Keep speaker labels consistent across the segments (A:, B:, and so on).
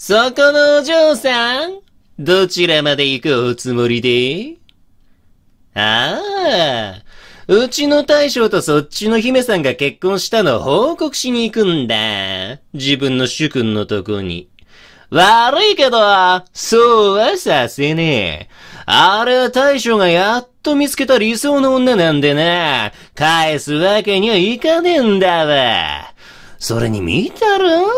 A: そこのお嬢さん、どちらまで行くおつもりでああ、うちの大将とそっちの姫さんが結婚したのを報告しに行くんだ。自分の主君のとこに。悪いけど、そうはさせねえ。あれは大将がやっと見つけた理想の女なんでな。返すわけにはいかねえんだわ。それに見たろ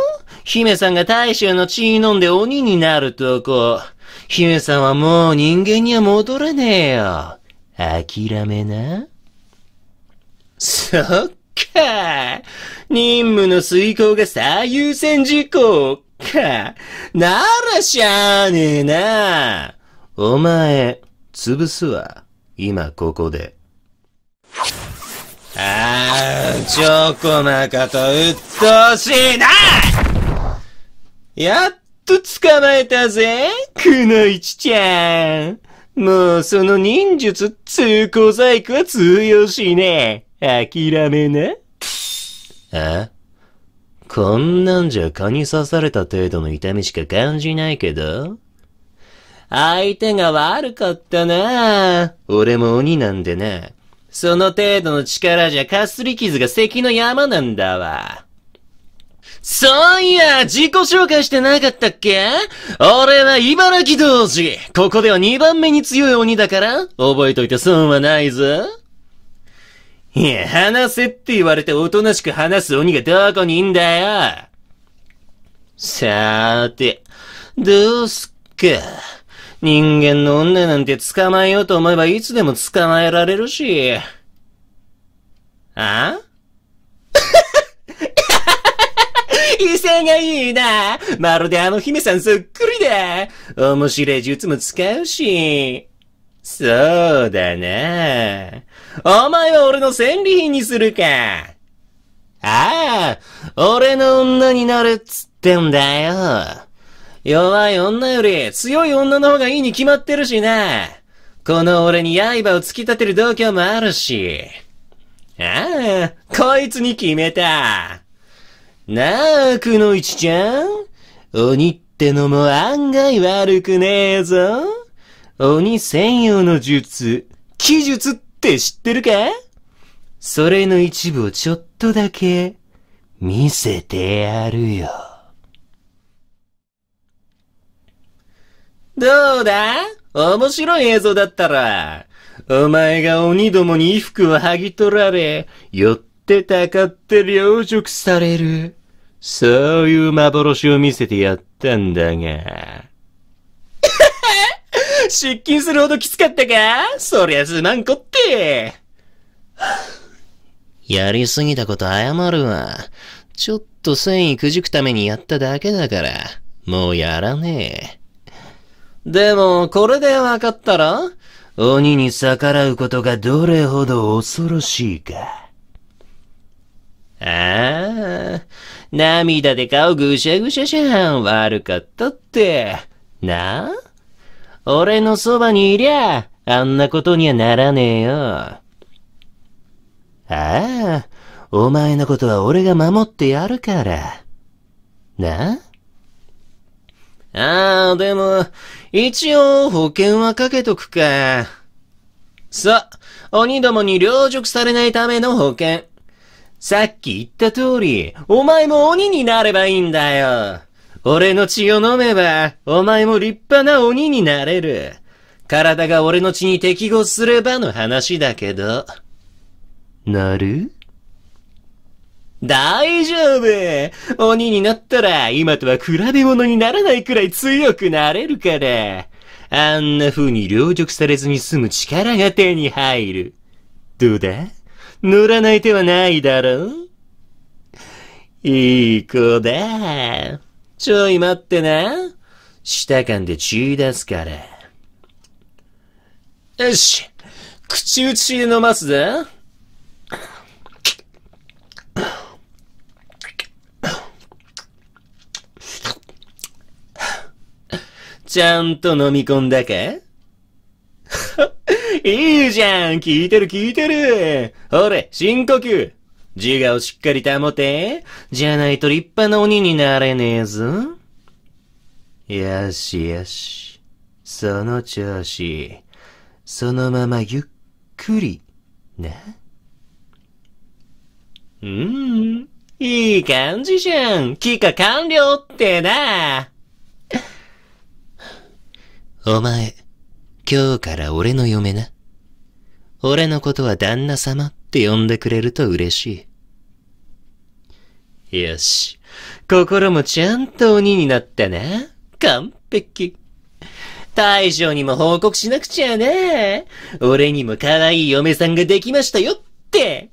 A: 姫さんが大将の血飲んで鬼になるとこ、姫さんはもう人間には戻れねえよ。諦めな。そっか。任務の遂行が最優先事項か。ならしゃあねえな。お前、潰すわ。今ここで。ああ、チョコマカと鬱陶しいなやっと捕まえたぜ、くのいちちゃん。もうその忍術通行細工は通用しねえ。諦めな。えこんなんじゃ蚊に刺された程度の痛みしか感じないけど相手が悪かったな俺も鬼なんでね。その程度の力じゃかすり傷が関の山なんだわ。そういや、自己紹介してなかったっけ俺は茨城同士。ここでは2番目に強い鬼だから、覚えといて損はないぞ。いや、話せって言われておとなしく話す鬼がどこにいんだよ。さーて、どうすっか。人間の女なんて捕まえようと思えばいつでも捕まえられるし。あ威勢がいいな。まるであの姫さんそっくりだ。面白い術も使うし。そうだな。お前は俺の戦利品にするか。ああ、俺の女になるっつってんだよ。弱い女より強い女の方がいいに決まってるしな。この俺に刃を突き立てる度胸もあるし。ああ、こいつに決めた。なあ、くのいちちゃん。鬼ってのも案外悪くねえぞ。鬼専用の術、奇術って知ってるかそれの一部をちょっとだけ見せてやるよ。どうだ面白い映像だったら。お前が鬼どもに衣服を剥ぎ取られ、寄ってたかって凌辱される。そういう幻を見せてやったんだが。出勤するほどきつかったかそりゃすまんこって。やりすぎたこと謝るわ。ちょっと繊維くじくためにやっただけだから、もうやらねえ。でも、これで分かったら鬼に逆らうことがどれほど恐ろしいか。涙で顔ぐしゃぐしゃじゃん。悪かったって。なあ俺のそばにいりゃ、あんなことにはならねえよ。ああ、お前のことは俺が守ってやるから。なああ、でも、一応保険はかけとくか。さ、鬼どもに凌辱されないための保険。さっき言った通り、お前も鬼になればいいんだよ。俺の血を飲めば、お前も立派な鬼になれる。体が俺の血に適合すればの話だけど。なる大丈夫鬼になったら今とは比べ物にならないくらい強くなれるから。あんな風に凌辱されずに済む力が手に入る。どうだ塗らない手はないだろいい子だ。ちょい待ってな。舌噛んで血出すから。よし。口打ちで飲ますぜ。ちゃんと飲み込んだかいいじゃん聞いてる聞いてるほれ、深呼吸自我をしっかり保てじゃないと立派な鬼になれねえぞ。よしよし。その調子。そのままゆっくり。な。うん。いい感じじゃん。帰化完了ってな。お前、今日から俺の嫁な。俺のことは旦那様って呼んでくれると嬉しい。よし。心もちゃんと鬼になったな。完璧。大将にも報告しなくちゃね。俺にも可愛い嫁さんができましたよって。